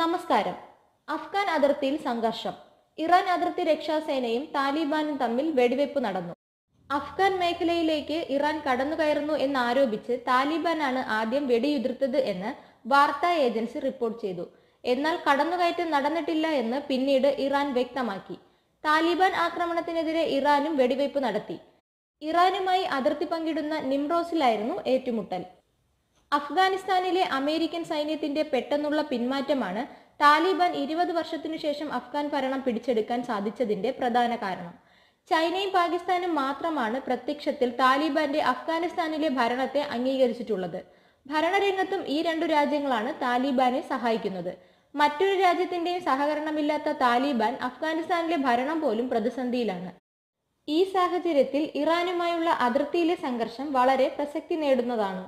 നമസ്കാരം അഫ്ഗാൻ അതിർത്തിയിൽ സംഘർഷം ഇറാൻ അതിർത്തി രക്ഷാസേനയും താലിബാനും തമ്മിൽ വെടിവെപ്പ് നടന്നു അഫ്ഗാൻ മേഖലയിലേക്ക് ഇറാൻ കടന്നുകയറുന്നു എന്നാരോപിച്ച് താലിബാനാണ് ആദ്യം വെടിയുതിർത്തത് എന്ന് വാർത്താ ഏജൻസി റിപ്പോർട്ട് ചെയ്തു എന്നാൽ കടന്നുകയറ്റം നടന്നിട്ടില്ല എന്ന് പിന്നീട് ഇറാൻ വ്യക്തമാക്കി താലിബാൻ ആക്രമണത്തിനെതിരെ ഇറാനും വെടിവെപ്പ് നടത്തി ഇറാനുമായി അതിർത്തി പങ്കിടുന്ന നിംറോസിലായിരുന്നു ഏറ്റുമുട്ടൽ അഫ്ഗാനിസ്ഥാനിലെ അമേരിക്കൻ സൈന്യത്തിന്റെ പെട്ടെന്നുള്ള പിന്മാറ്റമാണ് താലിബാൻ ഇരുപത് വർഷത്തിനു ശേഷം അഫ്ഗാൻ ഭരണം പിടിച്ചെടുക്കാൻ സാധിച്ചതിന്റെ പ്രധാന കാരണം ചൈനയും പാകിസ്ഥാനും മാത്രമാണ് പ്രത്യക്ഷത്തിൽ താലിബാന്റെ അഫ്ഗാനിസ്ഥാനിലെ ഭരണത്തെ അംഗീകരിച്ചിട്ടുള്ളത് ഭരണരംഗത്തും ഈ രണ്ടു രാജ്യങ്ങളാണ് താലിബാനെ സഹായിക്കുന്നത് മറ്റൊരു രാജ്യത്തിന്റെയും സഹകരണമില്ലാത്ത താലിബാൻ അഫ്ഗാനിസ്ഥാനിലെ ഭരണം പോലും പ്രതിസന്ധിയിലാണ് ഈ സാഹചര്യത്തിൽ ഇറാനുമായുള്ള അതിർത്തിയിലെ സംഘർഷം വളരെ പ്രസക്തി നേടുന്നതാണ്